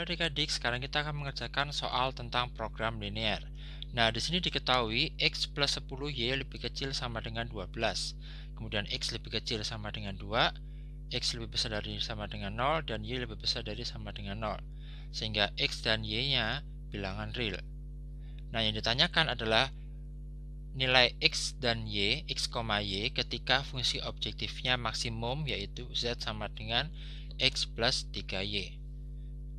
Halo adik-adik, sekarang kita akan mengerjakan soal tentang program linear. Nah, di sini diketahui X plus 10Y lebih kecil sama dengan 12. Kemudian X lebih kecil sama dengan 2, X lebih besar dari sama dengan 0, dan Y lebih besar dari sama dengan 0. Sehingga X dan Y-nya bilangan real. Nah, yang ditanyakan adalah nilai X dan Y, X, Y ketika fungsi objektifnya maksimum yaitu Z sama dengan X plus 3Y.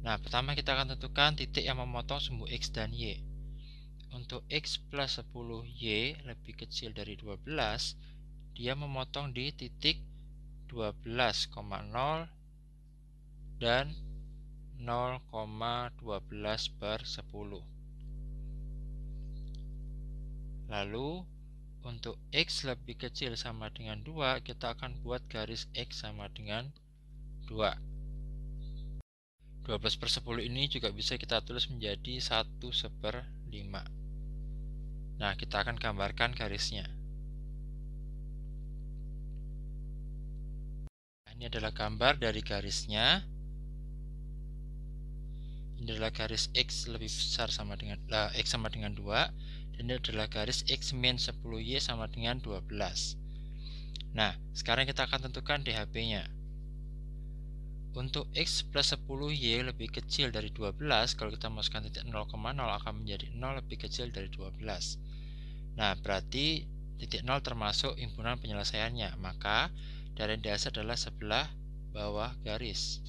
Nah, pertama kita akan tentukan titik yang memotong sumbu X dan Y. Untuk X plus 10Y lebih kecil dari 12, dia memotong di titik 12,0 dan 0,12 per 10. Lalu, untuk X lebih kecil sama dengan 2, kita akan buat garis X sama dengan 2. 12 per 10 ini juga bisa kita tulis menjadi 1 seper 5 nah kita akan gambarkan garisnya nah, ini adalah gambar dari garisnya ini adalah garis X lebih besar sama dengan uh, X sama dengan 2 dan ini adalah garis X min 10Y sama dengan 12 nah sekarang kita akan tentukan DHP nya untuk X plus 10 Y lebih kecil dari 12, kalau kita masukkan titik 0,0 akan menjadi 0 lebih kecil dari 12. Nah, berarti titik 0 termasuk impunan penyelesaiannya. Maka, dari dasar adalah sebelah bawah garis.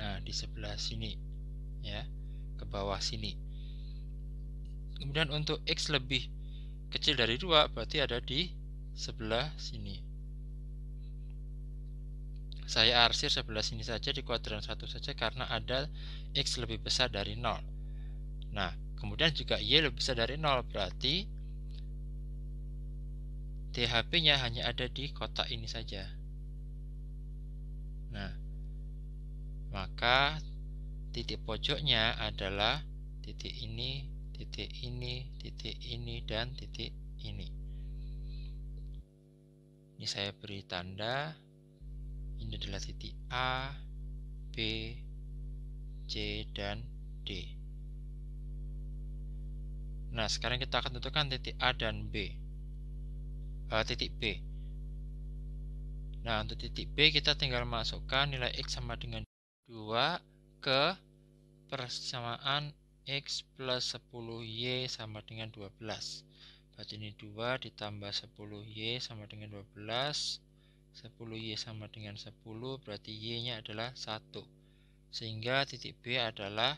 Nah, di sebelah sini. ya Ke bawah sini. Kemudian untuk X lebih kecil dari 2, berarti ada di sebelah sini. Saya arsir sebelah sini saja di kuadran satu saja karena ada X lebih besar dari 0. Nah, kemudian juga Y lebih besar dari 0 berarti THP-nya hanya ada di kotak ini saja. Nah, maka titik pojoknya adalah titik ini, titik ini, titik ini, dan titik ini. Ini saya beri tanda ini adalah titik A, B, C, dan D. Nah, sekarang kita akan tentukan titik A dan B. Uh, titik B. Nah, untuk titik B kita tinggal masukkan nilai X sama dengan 2 ke persamaan X plus 10Y sama dengan 12. Berarti ini 2 ditambah 10Y sama dengan 12. 10Y sama dengan 10 berarti Y-nya adalah 1 sehingga titik B adalah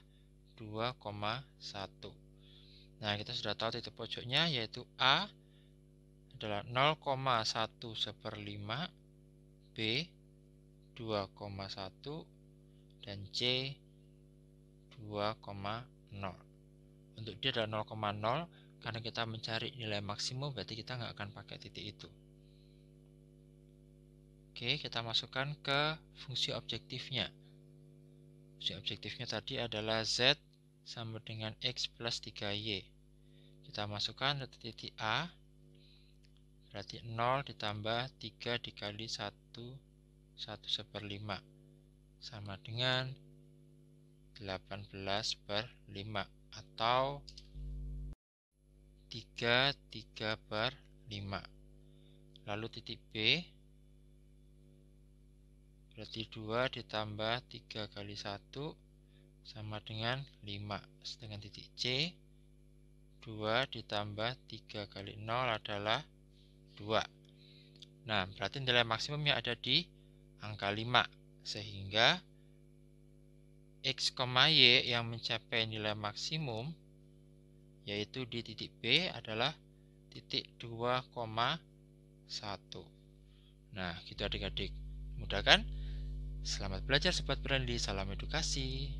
2,1 nah kita sudah tahu titik pojoknya yaitu A adalah 0,1 seper 5 B 2,1 dan C 2,0 untuk dia adalah 0,0 karena kita mencari nilai maksimum berarti kita nggak akan pakai titik itu Oke, kita masukkan ke fungsi objektifnya. Fungsi objektifnya tadi adalah Z sama dengan X plus 3Y. Kita masukkan ke titik A, berarti 0 ditambah 3 dikali 1, 1 seper 5, sama dengan 18 per 5, atau 3, 3 per 5. Lalu titik B, Berarti 2 ditambah 3 kali 1 sama dengan 5. Sedangkan titik C 2 ditambah 3 kali 0 adalah 2. Nah, berarti nilai maksimumnya ada di angka 5. Sehingga X, Y yang mencapai nilai maksimum yaitu di titik B adalah titik 2,1. Nah, gitu adik-adik. Mudah kan? Selamat belajar sobat berani, salam edukasi.